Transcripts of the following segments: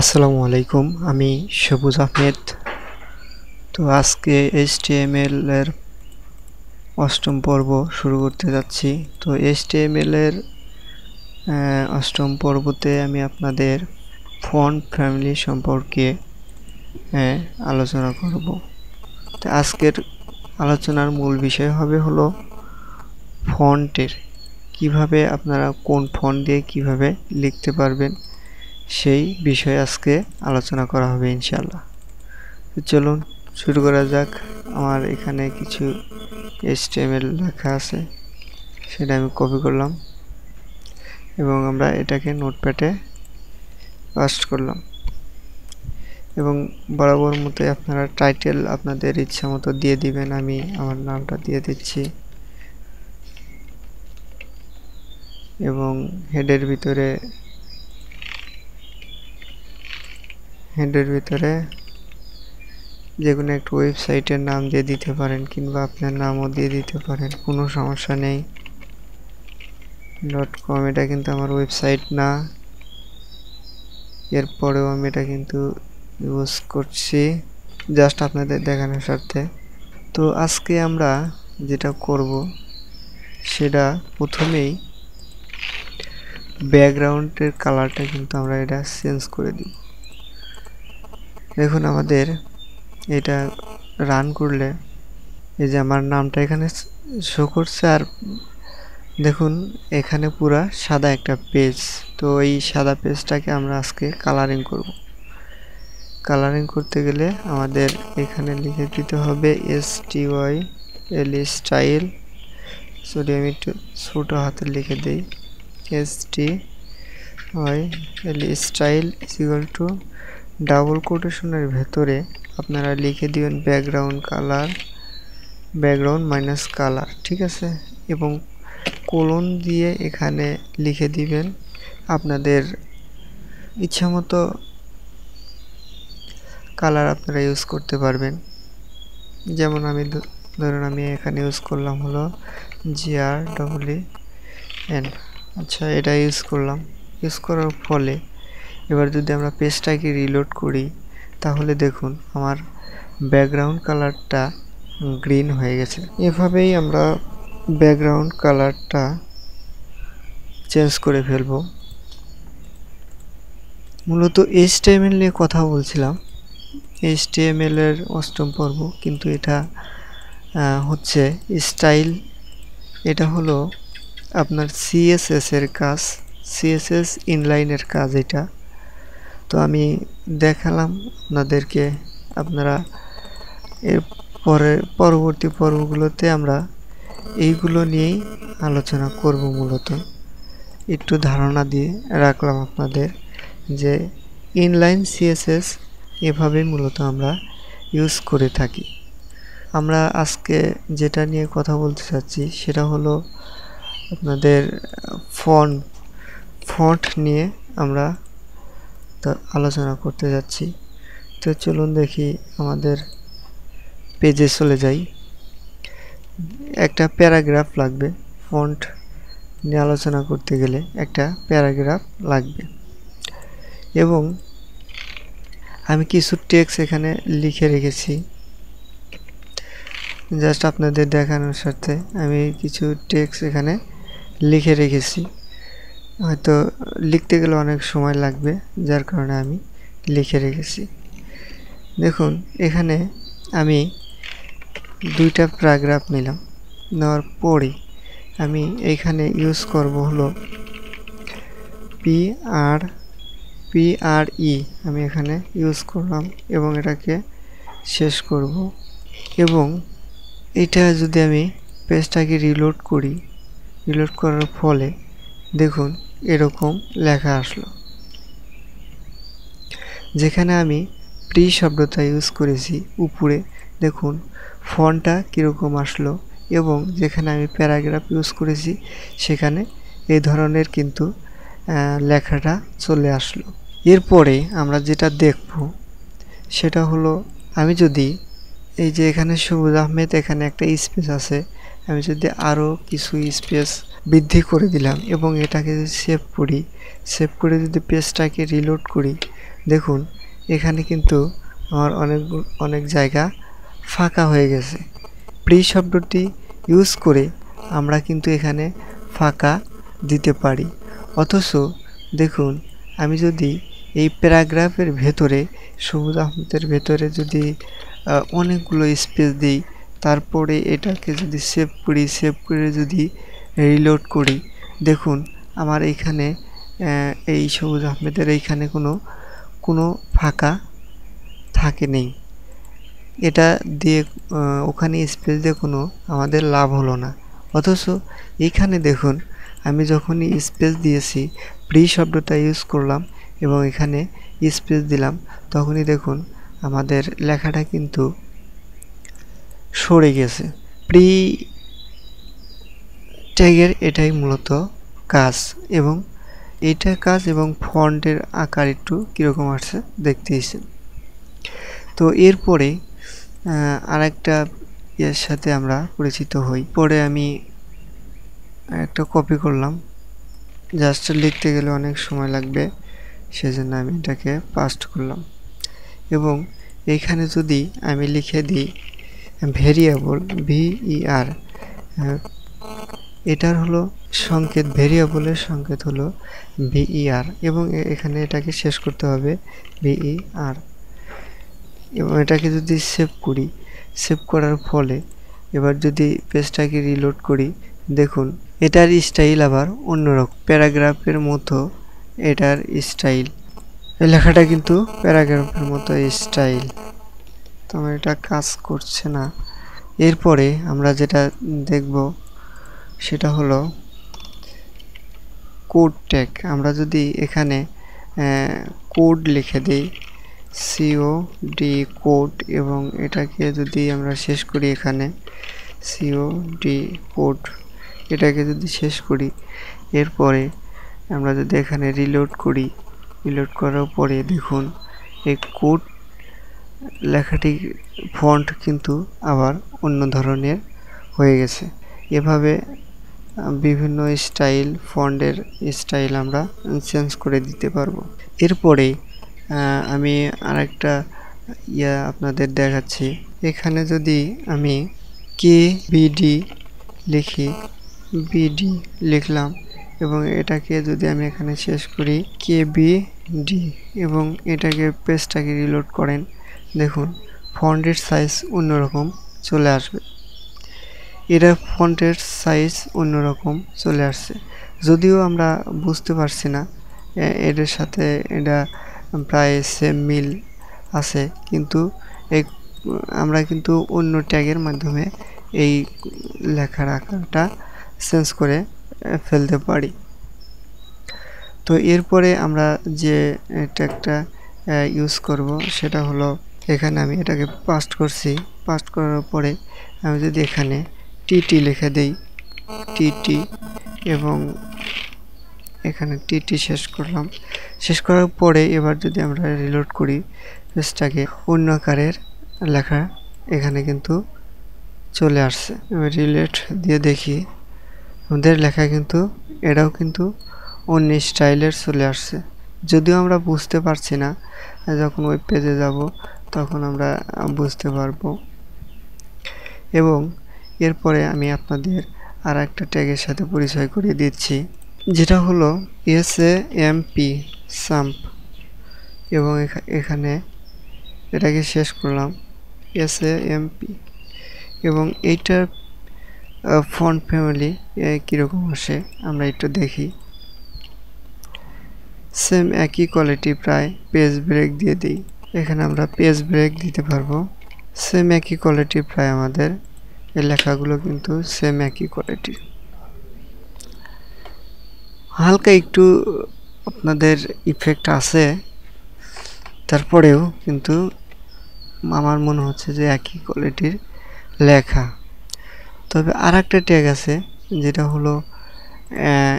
আসসালামু আলাইকুম আমি সবুজ আহমেদ তো আজকে এইচটিএমএল এর অষ্টম পর্ব শুরু করতে যাচ্ছি তো এইচটিএমএল এর অষ্টম পর্বতে আমি আপনাদের ফন্ট ফ্যামিলি সম্পর্কে আলোচনা করব তো আজকের আলোচনার মূল বিষয় হবে হলো ফন্টের কিভাবে আপনারা কোন ফন্ট দিয়ে কিভাবে লিখতে পারবেন সেই বিষয়ে আজকে আলোচনা করা হবে ইনশাল্লাহ চলুন শুরু করা যাক আমার এখানে কিছু এসটিএমএল লেখা আছে সেটা আমি কপি করলাম এবং আমরা এটাকে নোটপ্যাডে পাস্ট করলাম এবং বরাবর মতোই আপনারা টাইটেল আপনাদের ইচ্ছা মতো দিয়ে দিবেন আমি আমার নামটা দিয়ে দিচ্ছি এবং হেডের ভিতরে হেডের ভিতরে যে কোনো একটা ওয়েবসাইটের নাম দিয়ে দিতে পারেন কিংবা আপনার নামও দিয়ে দিতে পারেন কোনো সমস্যা নেই ডট কম এটা কিন্তু আমার ওয়েবসাইট না এরপরেও আমি এটা কিন্তু ইউজ করছি জাস্ট আপনাদের দেখানোর স্বার্থে তো আজকে আমরা যেটা করব সেটা প্রথমেই ব্যাকগ্রাউন্ডের কালারটা কিন্তু আমরা এটা চেঞ্জ করে দিই দেখুন আমাদের এটা রান করলে এই যে আমার নামটা এখানে শো করছে আর দেখুন এখানে পুরা সাদা একটা পেজ তো এই সাদা পেজটাকে আমরা আজকে কালারিং করব কালারিং করতে গেলে আমাদের এখানে লিখে দিতে হবে S T Y L style sorry আমি একটু ছোটো হাতে লিখে দিই S T Y L style is to double কোটেশনের ভেতরে আপনারা লিখে দিবেন background colour background minus colour ঠিক আছে এবং কোলন দিয়ে এখানে লিখে দিবেন আপনাদের ইচ্ছামতো কালার আপনারা ইউজ করতে পারবেন যেমন আমি ধরুন আমি এখানে ইউজ করলাম হলো জিআর ডবল এন আচ্ছা এটা ইউজ করলাম ইউজ করার ফলে এবার যদি আমরা পেজটাকে রিলোড করি তাহলে দেখুন আমার ব্যাকগ্রাউন্ড কালারটা গ্রিন হয়ে গেছে এভাবেই আমরা ব্যাকগ্রাউন্ড কালারটা চেঞ্জ করে ফেলব মূলত এইচটিএমএল নিয়ে কথা বলছিলাম এইচটিএমএল এর অষ্টম পর্ব কিন্তু এটা হচ্ছে স্টাইল এটা হলো আপনার সিএসএস এর কাজ সিএসএস ইনলাইনের কাজ এটা তো আমি দেখালাম আপনাদেরকে আপনারা এর পরে পরবর্তী পর্বগুলোতে আমরা এইগুলো নিয়েই আলোচনা করব মূলত একটু ধারণা দিয়ে রাখলাম আপনাদের যে ইনলাইন সিএসএস এভাবে মূলত আমরা ইউজ করে থাকি আমরা আজকে যেটা নিয়ে কথা বলতে চাচ্ছি সেটা হলো আপনাদের ফন্ট ফন্ট নিয়ে আমরা তার আলোচনা করতে যাচ্ছি তো চলুন দেখি আমাদের পেজে চলে যাই একটা প্যারাগ্রাফ লাগবে ফন্ট নিয়ে আলোচনা করতে গেলে একটা প্যারাগ্রাফ লাগবে এবং আমি কিছু টেক্স এখানে লিখে রেখেছি জাস্ট আপনাদের দেখানোর সাথে আমি কিছু টেক্স এখানে লিখে রেখেছি হয়তো লিখতে গেলে অনেক সময় লাগবে যার কারণে আমি লিখে রেখেছি দেখুন এখানে আমি দুইটা প্যারাগ্রাফ নিলাম নেওয়ার পরে আমি এইখানে ইউজ করব হলো পি আর পি আর ই আমি এখানে ইউজ করলাম এবং এটাকে শেষ করব এবং এটা যদি আমি পেজটাকে রিলোড করি রিলোড করার ফলে দেখুন এরকম লেখা আসলো যেখানে আমি প্রি শব্দটা ইউজ করেছি উপরে দেখুন ফন্টটা কীরকম আসলো এবং যেখানে আমি প্যারাগ্রাফ ইউজ করেছি সেখানে এই ধরনের কিন্তু লেখাটা চলে আসলো এরপরে আমরা যেটা দেখব সেটা হলো আমি যদি এই যে এখানে সবুজ আহমেদ এখানে একটা স্পেস আছে আমি যদি আরও কিছু স্পেস বৃদ্ধি করে দিলাম এবং এটাকে যদি সেভ করি সেভ করে যদি পেজটাকে রিলোড করি দেখুন এখানে কিন্তু আমার অনেক অনেক জায়গা ফাঁকা হয়ে গেছে প্রি শব্দটি ইউজ করে আমরা কিন্তু এখানে ফাঁকা দিতে পারি অথচ দেখুন আমি যদি এই প্যারাগ্রাফের ভেতরে সবুজ আহমদের ভেতরে যদি অনেকগুলো স্পেস দিই তারপরে এটাকে যদি সেভ করি সেভ করে যদি রিলোড করি দেখুন আমার এইখানে এই সবুজ আহমেদের এইখানে কোনো কোনো ফাঁকা থাকে নেই এটা দিয়ে ওখানে স্পেস দিয়ে কোনো আমাদের লাভ হলো না অথচ এইখানে দেখুন আমি যখনই স্পেস দিয়েছি প্রি শব্দটা ইউজ করলাম এবং এখানে স্পেস দিলাম তখনই দেখুন আমাদের লেখাটা কিন্তু সরে গেছে প্রি ট্যাগের এটাই মূলত কাজ এবং এটা কাজ এবং ফন্টের আকার একটু কীরকম আসছে দেখতেইছেন তো এরপরে আরেকটা এর সাথে আমরা পরিচিত হই পরে আমি একটা কপি করলাম জাস্ট লিখতে গেলে অনেক সময় লাগবে সেজন্য আমি এটাকে পাস্ট করলাম এবং এখানে যদি আমি লিখে দিই ভেরিয়েবল ভিইআর এটার হলো সংকেত ভেরিয়েবলের সংকেত হলো বিইআর e এবং এখানে এটাকে শেষ করতে হবে বিইআর e এবং এটাকে যদি সেভ করি সেভ করার ফলে এবার যদি পেজটাকে রিলোড করি দেখুন এটার স্টাইল আবার অন্যরকম প্যারাগ্রাফের মতো এটার স্টাইল এই লেখাটা কিন্তু প্যারাগ্রাফের মতো স্টাইল তো এটা কাজ করছে না এরপরে আমরা যেটা দেখব সেটা হলো কোড ট্যাগ আমরা যদি এখানে কোড লিখে দিই সিও ডি কোড এবং এটাকে যদি আমরা শেষ করি এখানে সিও ডি কোড এটাকে যদি শেষ করি এরপরে আমরা যদি এখানে রিলোড করি রিলোড করার পরে দেখুন এই কোড লেখাটি ফন্ট কিন্তু আবার অন্য ধরনের হয়ে গেছে এভাবে বিভিন্ন স্টাইল ফন্ডের স্টাইল আমরা চেঞ্জ করে দিতে পারবো এরপরে আমি আরেকটা ইয়া আপনাদের দেখাচ্ছি এখানে যদি আমি কে বিডি লিখি বিডি লিখলাম এবং এটাকে যদি আমি এখানে শেষ করি কে ডি এবং এটাকে পেজটাকে রিলোড করেন দেখুন ফন্ডের সাইজ অন্যরকম চলে আসবে এটা ফন্টের সাইজ অন্যরকম চলে আসছে যদিও আমরা বুঝতে পারছি না এটার সাথে এটা প্রায় সেম মিল আছে কিন্তু এক আমরা কিন্তু অন্য ট্যাগের মাধ্যমে এই লেখার আকারটা চেঞ্জ করে ফেলতে পারি তো এরপরে আমরা যে ট্যাগটা ইউজ করব সেটা হলো এখানে আমি এটাকে পাস্ট করছি পাস্ট করার পরে আমি যদি এখানে টিটি লেখা দেই টিটি এবং এখানে টিটি শেষ করলাম শেষ করার পরে এবার যদি আমরা রিলোড করি পেজটাকে অন্য আকারের লেখা এখানে কিন্তু চলে আসছে এবার রিলেট দিয়ে দেখি আমাদের লেখা কিন্তু এটাও কিন্তু অন্য স্টাইলের চলে আসছে যদিও আমরা বুঝতে পারছি না যখন ওয়েব পেজে যাব তখন আমরা বুঝতে পারবো এবং এরপরে আমি আপনাদের আর একটা ট্যাগের সাথে পরিচয় করিয়ে দিচ্ছি যেটা হলো এস এম পি সাম্প এবং এখানে এটাকে শেষ করলাম এস এম পি এবং এইটার ফন্ট ফ্যামিলি কীরকম আসে আমরা একটু দেখি সেম একই কোয়ালিটি প্রায় পেজ ব্রেক দিয়ে দিই এখানে আমরা পেজ ব্রেক দিতে পারবো সেম একই কোয়ালিটি প্রায় আমাদের এই লেখাগুলো কিন্তু সেম একই কোয়ালিটি হালকা একটু আপনাদের ইফেক্ট আছে তারপরেও কিন্তু আমার মনে হচ্ছে যে একই কোয়ালিটির লেখা তবে আর একটা ট্যাগ আছে যেটা হলো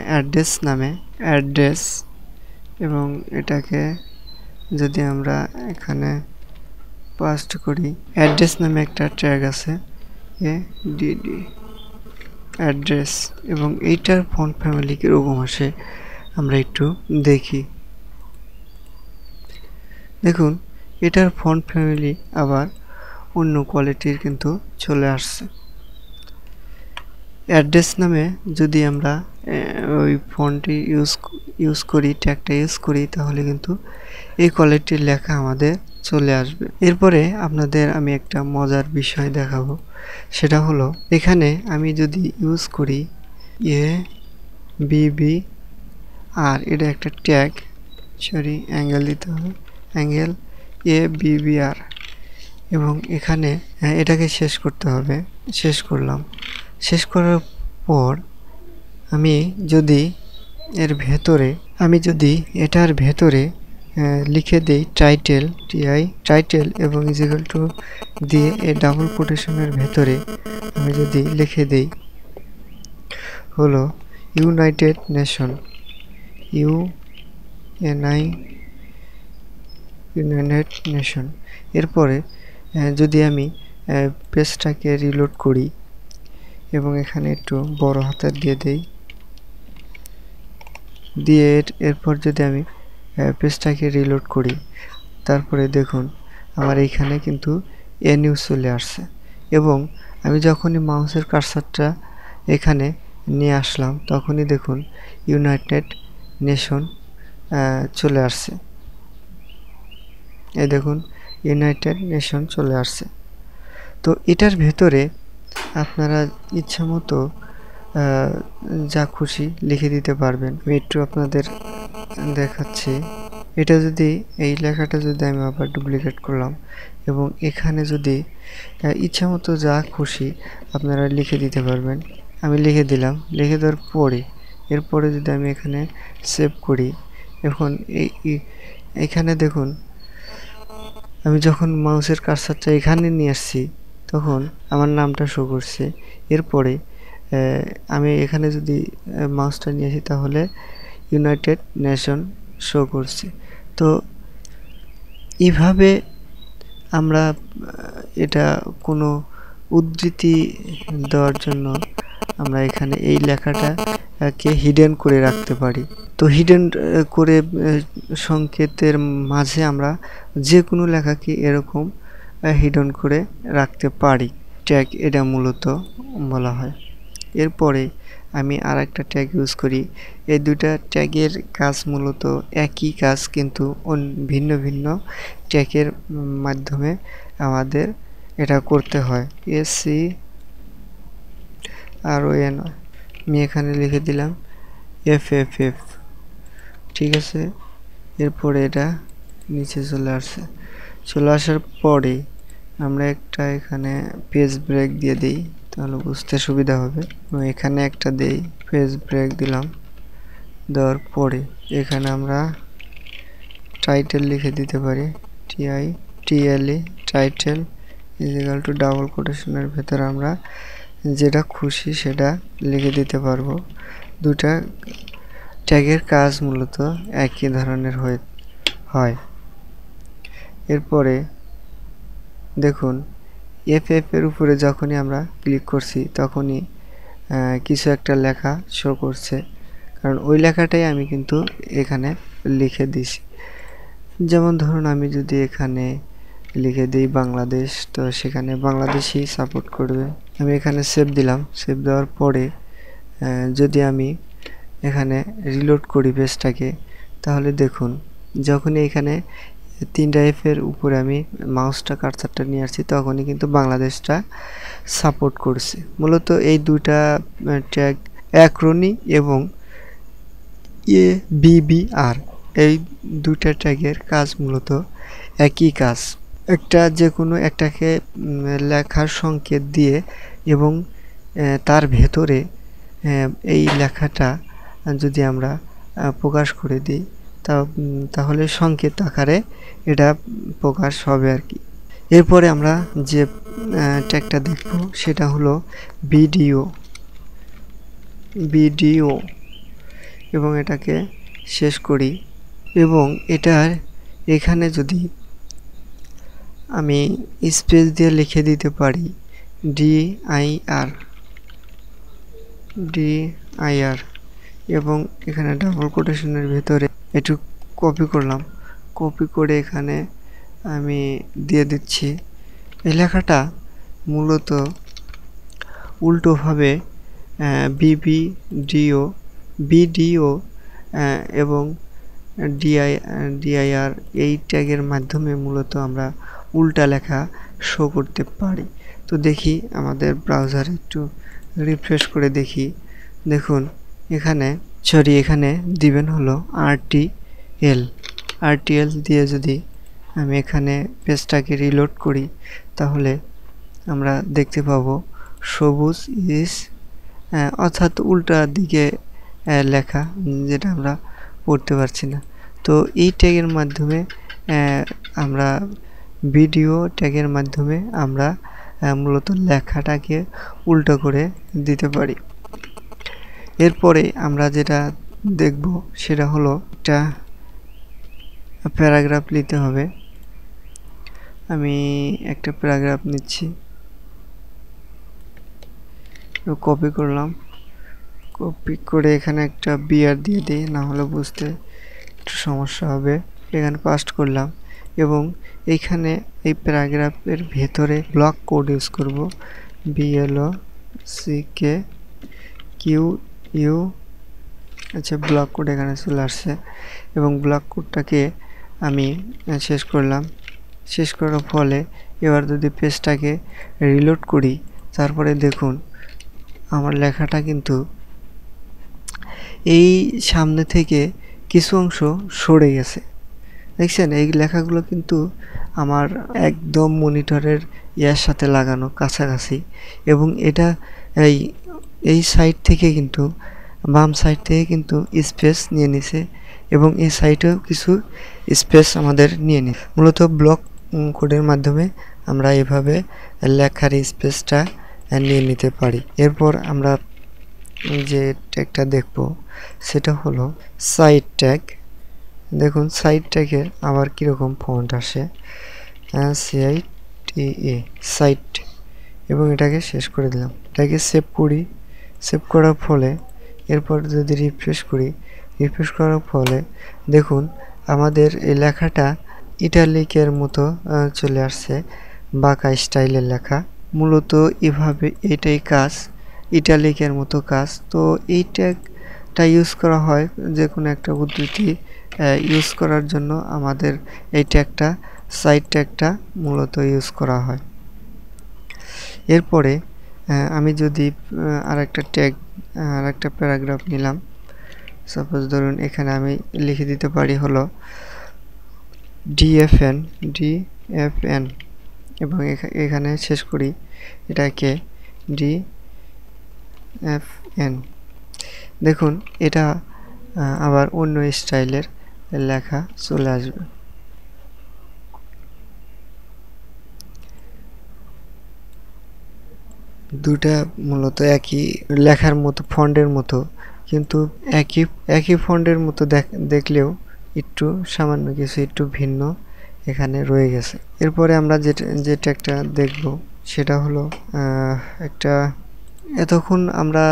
অ্যাড্রেস নামে অ্যাড্রেস এবং এটাকে যদি আমরা এখানে পাস্ট করি অ্যাড্রেস নামে একটা ট্যাগ আছে ডিডি অ্যাড্রেস এবং এইটার ফন্ট ফ্যামিলি কীরকম আসে আমরা একটু দেখি দেখুন এটার ফন্ট ফ্যামিলি আবার অন্য কোয়ালিটির কিন্তু চলে আসছে অ্যাড্রেস নামে যদি আমরা ওই ফোনটি ইউজ ইউজ করি ট্যাগটা ইউজ করি তাহলে কিন্তু এই কোয়ালিটির লেখা আমাদের চলে আসবে এরপরে আপনাদের আমি একটা মজার বিষয় দেখাবো সেটা হলো এখানে আমি যদি ইউজ করি এ বিবি আর এটা একটা ট্যাগ সরি অ্যাঙ্গেল দিতে হবে অ্যাঙ্গেল এ আর এবং এখানে হ্যাঁ, এটাকে শেষ করতে হবে শেষ করলাম শেষ করার পর আমি যদি এর ভেতরে আমি যদি এটার ভেতরে লিখে দেই টাইটেল টিআই টাইটেল এবং ইজিকাল টু দিয়ে এ ডাবল কোটেশনের ভেতরে আমি যদি লিখে দেই হলো united nation U N I united nation এরপরে যদি আমি পেজটাকে রিলোড করি এবং এখানে একটু বড় হাতের দিয়ে দেই দিয়ে এরপর যদি আমি পেজটাকে রিলোড করি তারপরে দেখুন আমার এইখানে কিন্তু এ নিউজ চলে আসছে এবং আমি যখনই মাউসের কারসারটা এখানে নিয়ে আসলাম তখনই দেখুন ইউনাইটেড নেশন চলে আসছে এ দেখুন ইউনাইটেড নেশন চলে আসছে তো এটার ভেতরে আপনারা ইচ্ছা মতো যা খুশি লিখে দিতে পারবেন আমি আপনাদের দেখাচ্ছে এটা যদি এই লেখাটা যদি আমি আবার ডুপ্লিকেট করলাম এবং এখানে যদি ইচ্ছা মতো যা খুশি আপনারা লিখে দিতে পারবেন আমি লিখে দিলাম লিখে দেওয়ার পরে এরপরে যদি আমি এখানে সেভ করি এখন এই এখানে দেখুন আমি যখন মাউসের কারসারটা এখানে নিয়ে আসছি তখন আমার নামটা শো করছে এরপরে আমি এখানে যদি মাউসটা নিয়ে আসি তাহলে ইউনাইটেড নেশন শো করছে তো এভাবে আমরা এটা কোনো উদ্ধৃতি দেওয়ার জন্য আমরা এখানে এই লেখাটাকে হিডেন করে রাখতে পারি তো হিডেন করে সংকেতের মাঝে আমরা যে কোনো লেখাকে এরকম হিডন করে রাখতে পারি ট্যাগ এটা মূলত বলা হয় এরপরে আমি আর একটা ট্যাগ ইউজ করি এই দুটা ট্যাগের কাজ মূলত একই কাজ কিন্তু ভিন্ন ভিন্ন ট্যাগের মাধ্যমে আমাদের এটা করতে হয় এসি আর ও এন আমি এখানে লিখে দিলাম এফ এফ এফ ঠিক আছে এরপরে এটা নিচে চলে আসছে চলে আসার পরে আমরা একটা এখানে পেজ ব্রেক দিয়ে দিই তাহলে বুঝতে সুবিধা হবে এখানে একটা দেই ফেস ব্রেক দিলাম দেওয়ার পরে এখানে আমরা টাইটেল লিখে দিতে পারি T I T L E title equal to double কোটেশনের ভেতরে আমরা যেটা খুশি সেটা লিখে দিতে পারবো দুটা ট্যাগের কাজ মূলত একই ধরনের হয়ে হয় এরপরে দেখুন এফ এফ এর উপরে যখনই আমরা ক্লিক করছি তখনই কিছু একটা লেখা শো করছে কারণ ওই লেখাটাই আমি কিন্তু এখানে লিখে দিছি যেমন ধরুন আমি যদি এখানে লিখে দিই বাংলাদেশ তো সেখানে বাংলাদেশই সাপোর্ট করবে আমি এখানে সেভ দিলাম সেভ দেওয়ার পরে যদি আমি এখানে রিলোড করি পেজটাকে তাহলে দেখুন যখনই এখানে তিনটা এফের উপরে আমি মাউসটা কার্সারটা নিয়ে আসছি তখনই কিন্তু বাংলাদেশটা সাপোর্ট করছে মূলত এই দুটা ট্যাগ অ্যাক্রোনি এবং এ বিবিআর এই দুইটা ট্যাগের কাজ মূলত একই কাজ একটা যে কোনো একটাকে লেখার সংকেত দিয়ে এবং তার ভেতরে এই লেখাটা যদি আমরা প্রকাশ করে দিই তা তাহলে সংকেত আকারে এটা প্রকাশ হবে আর কি এরপরে আমরা যে ট্যাগটা দেখব সেটা হলো বিডিও বিডিও এবং এটাকে শেষ করি এবং এটার এখানে যদি আমি স্পেস দিয়ে লিখে দিতে পারি ডিআইআর ডিআইআর এবং এখানে ডাবল কোটেশনের ভেতরে একটু কপি করলাম কপি করে এখানে আমি দিয়ে দিচ্ছি এই লেখাটা মূলত উল্টোভাবে ডিও বিডিও এবং ডিআই ডিআইআর এই ট্যাগের মাধ্যমে মূলত আমরা উল্টা লেখা শো করতে পারি তো দেখি আমাদের ব্রাউজার একটু রিফ্রেশ করে দেখি দেখুন এখানে সরি এখানে দিবেন হলো আরটিএল আরটিএল দিয়ে যদি আমি এখানে পেজটাকে রিলোড করি তাহলে আমরা দেখতে পাবো সবুজ ইস অর্থাৎ উল্টা দিকে লেখা যেটা আমরা পড়তে পারছি না তো এই ট্যাগের মাধ্যমে আমরা ভিডিও ট্যাগের মাধ্যমে আমরা মূলত লেখাটাকে উল্টো করে দিতে পারি এরপরে আমরা যেটা দেখব সেটা হলো একটা প্যারাগ্রাফ নিতে হবে আমি একটা প্যারাগ্রাফ নিচ্ছি কপি করলাম কপি করে এখানে একটা বিয়ার দিয়ে দিই না হলে বুঝতে একটু সমস্যা হবে এখানে পাস্ট করলাম এবং এইখানে এই প্যারাগ্রাফের ভেতরে ব্লক কোড ইউজ করব B L O C K Q U আচ্ছা ব্লক কোড এখানে চলে আসছে এবং ব্লক কোডটাকে আমি শেষ করলাম শেষ করার ফলে এবার যদি পেজটাকে রিলোড করি তারপরে দেখুন আমার লেখাটা কিন্তু এই সামনে থেকে কিছু অংশ সরে গেছে দেখছেন এই লেখাগুলো কিন্তু আমার একদম মনিটরের ইয়ার সাথে লাগানো কাছাকাছি এবং এটা এই এই সাইড থেকে কিন্তু বাম সাইড থেকে কিন্তু স্পেস নিয়ে নিছে এবং এই সাইডেও কিছু স্পেস আমাদের নিয়ে নিছে মূলত ব্লক কোডের মাধ্যমে আমরা এভাবে লেখার স্পেসটা নিয়ে নিতে পারি এরপর আমরা যে ট্যাগটা দেখব সেটা হলো সাইড ট্যাগ দেখুন সাইড ট্যাগের আবার কীরকম ফন্ট আসে সিআইটিএ সাইট এবং এটাকে শেষ করে দিলাম এটাকে সেভ করি সেভ করার ফলে এরপর যদি রিফ্রেশ করি রিফ্রেশ করার ফলে দেখুন আমাদের এই লেখাটা ইটালিকের মতো চলে আসছে বাঁকা স্টাইলের লেখা মূলত এভাবে এটাই কাজ ইটালিকের মতো কাজ তো এইটা ইউজ করা হয় যে কোনো একটা উদ্ধৃতি ইউজ করার জন্য আমাদের এই ট্যাগটা সাইড ট্যাগটা মূলত ইউজ করা হয় এরপরে আমি যদি আর একটা ট্যাগ আর একটা প্যারাগ্রাফ নিলাম সাপোজ ধরুন এখানে আমি লিখে দিতে পারি হলো ডিএফএন ডিএফএন এবং এখানে শেষ করি এটাকে ডি এফ এন দেখুন এটা আবার অন্য স্টাইলের লেখা চলে আসবে দুটা মূলত একই লেখার মতো ফন্ডের মতো কিন্তু একই একই ফন্ডের মতো দেখলেও একটু সামান্য কিছু একটু ভিন্ন এখানে রয়ে গেছে এরপরে আমরা যেটা যেটা একটা দেখব সেটা হলো একটা এতক্ষণ আমরা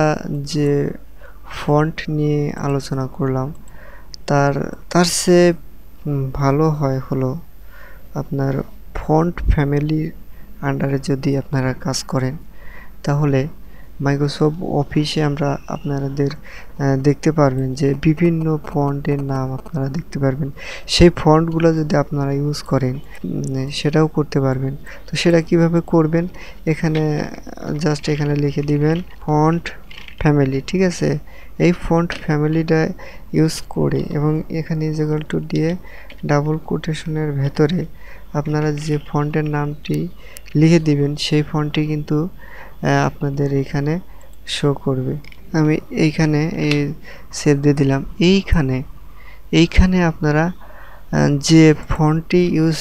যে ফন্ট নিয়ে আলোচনা করলাম তার তার সে ভালো হয় হলো আপনার ফন্ট ফ্যামিলির আন্ডারে যদি আপনারা কাজ করেন তাহলে মাইক্রোসফট অফিসে আমরা আপনাদের দেখতে পারবেন যে বিভিন্ন ফন্টের নাম আপনারা দেখতে পারবেন সেই ফন্টগুলো যদি আপনারা ইউজ করেন সেটাও করতে পারবেন তো সেটা কিভাবে করবেন এখানে জাস্ট এখানে লিখে দিবেন ফন্ট ফ্যামিলি ঠিক আছে এই ফন্ট ফ্যামিলিটা ইউজ করে এবং এখানে ইজেগাল টু দিয়ে ডাবল কোটেশনের ভেতরে আপনারা যে ফন্টের নামটি লিখে দিবেন সেই ফন্টটি কিন্তু আপনাদের এখানে শো করবে আমি এইখানে এই সেভ দিয়ে দিলাম এইখানে এইখানে আপনারা যে ফন্টটি ইউজ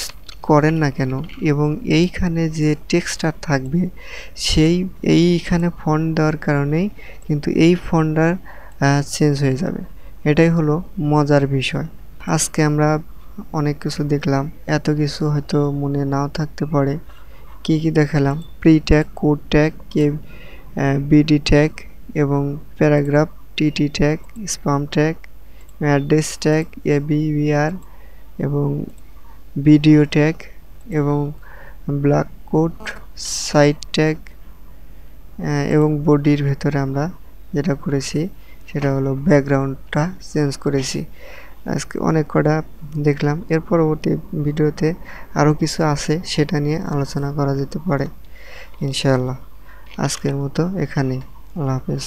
করেন না কেন এবং এইখানে যে টেক্সটার থাকবে সেই এইখানে ফন্ট দেওয়ার কারণেই কিন্তু এই ফন্টটা চেঞ্জ হয়ে যাবে এটাই হলো মজার বিষয় আজকে আমরা অনেক কিছু দেখলাম এত কিছু হয়তো মনে নাও থাকতে পারে কি কি দেখালাম pre tag code tag K B D tag এবং paragraph T T tag span tag address tag A B R এবং ভিডিও ট্যাগ এবং ব্ল্যাক কোড সাইড ট্যাগ এবং বডির ভেতরে আমরা যেটা করেছি সেটা হলো ব্যাকগ্রাউন্ডটা চেঞ্জ করেছি আজকে অনেক কটা দেখলাম এর পরবর্তী ভিডিওতে আরও কিছু আছে সেটা নিয়ে আলোচনা করা যেতে পারে ইনশাল্লাহ আজকের মতো এখানেই আল্লাহ হাফেজ